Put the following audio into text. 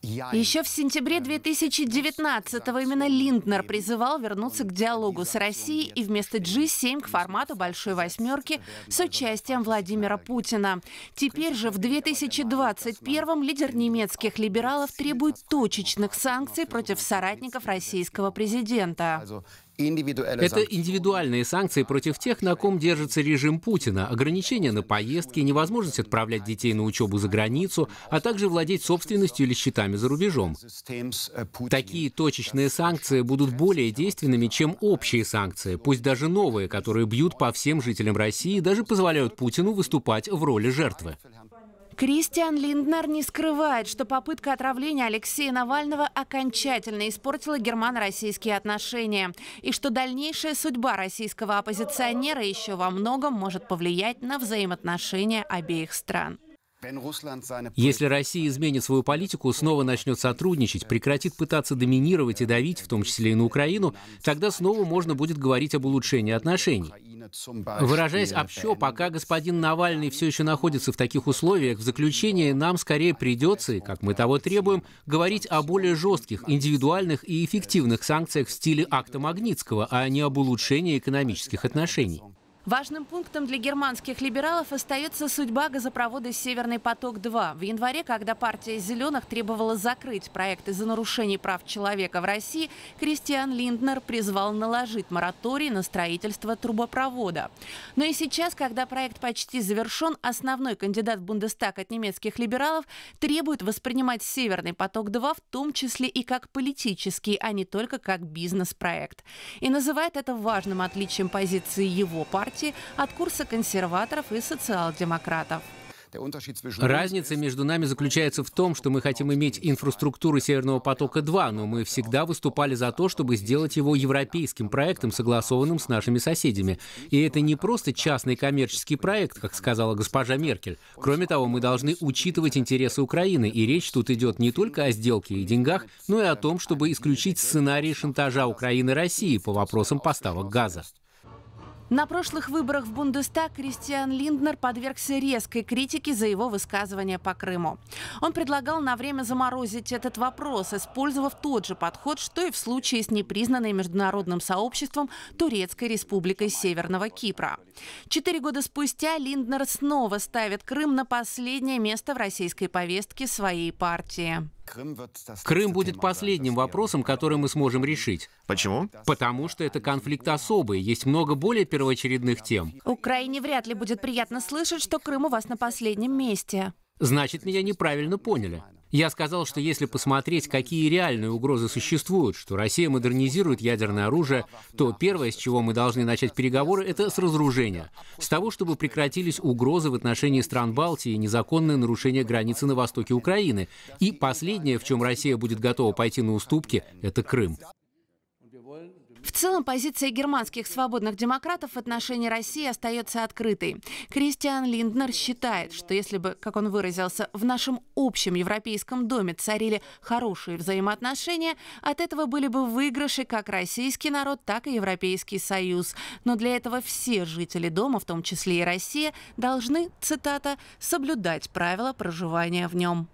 Еще в сентябре 2019-го именно Линднер призывал вернуться к диалогу с Россией и вместо G7 к формату «Большой восьмерки» с участием Владимира Путина. Теперь же в 2021-м лидер немецких либералов требует точечных санкций против соратников российского президента. Это индивидуальные санкции против тех, на ком держится режим Путина, ограничения на поездки, невозможность отправлять детей на учебу за границу, а также владеть собственностью или счетами за рубежом. Такие точечные санкции будут более действенными, чем общие санкции, пусть даже новые, которые бьют по всем жителям России и даже позволяют Путину выступать в роли жертвы. Кристиан Линднер не скрывает, что попытка отравления Алексея Навального окончательно испортила германо-российские отношения и что дальнейшая судьба российского оппозиционера еще во многом может повлиять на взаимоотношения обеих стран. Если Россия изменит свою политику, снова начнет сотрудничать, прекратит пытаться доминировать и давить, в том числе и на Украину, тогда снова можно будет говорить об улучшении отношений. Выражаясь общо, пока господин Навальный все еще находится в таких условиях, в заключение нам скорее придется, как мы того требуем, говорить о более жестких, индивидуальных и эффективных санкциях в стиле акта Магнитского, а не об улучшении экономических отношений. Важным пунктом для германских либералов остается судьба газопровода «Северный поток-2». В январе, когда партия «Зеленых» требовала закрыть проект из-за нарушений прав человека в России, Кристиан Линднер призвал наложить мораторий на строительство трубопровода. Но и сейчас, когда проект почти завершен, основной кандидат в Бундестаг от немецких либералов требует воспринимать «Северный поток-2» в том числе и как политический, а не только как бизнес-проект. И называет это важным отличием позиции его партии партии от курса консерваторов и социал-демократов. Разница между нами заключается в том, что мы хотим иметь инфраструктуру Северного потока-2, но мы всегда выступали за то, чтобы сделать его европейским проектом, согласованным с нашими соседями. И это не просто частный коммерческий проект, как сказала госпожа Меркель. Кроме того, мы должны учитывать интересы Украины, и речь тут идет не только о сделке и деньгах, но и о том, чтобы исключить сценарий шантажа Украины России по вопросам поставок газа. На прошлых выборах в Бундестаг Кристиан Линднер подвергся резкой критике за его высказывания по Крыму. Он предлагал на время заморозить этот вопрос, использовав тот же подход, что и в случае с непризнанной международным сообществом Турецкой республикой Северного Кипра. Четыре года спустя Линднер снова ставит Крым на последнее место в российской повестке своей партии. Крым будет последним вопросом, который мы сможем решить. Почему? Потому что это конфликт особый, есть много более первоочередных тем. Украине вряд ли будет приятно слышать, что Крым у вас на последнем месте. Значит, меня неправильно поняли. Я сказал, что если посмотреть, какие реальные угрозы существуют, что Россия модернизирует ядерное оружие, то первое, с чего мы должны начать переговоры, это с разоружения. С того, чтобы прекратились угрозы в отношении стран Балтии и незаконное нарушение границы на востоке Украины. И последнее, в чем Россия будет готова пойти на уступки, это Крым. В целом позиция германских свободных демократов в отношении России остается открытой. Кристиан Линднер считает, что если бы, как он выразился, в нашем общем европейском доме царили хорошие взаимоотношения, от этого были бы выигрыши как российский народ, так и Европейский Союз. Но для этого все жители дома, в том числе и Россия, должны, цитата, «соблюдать правила проживания в нем».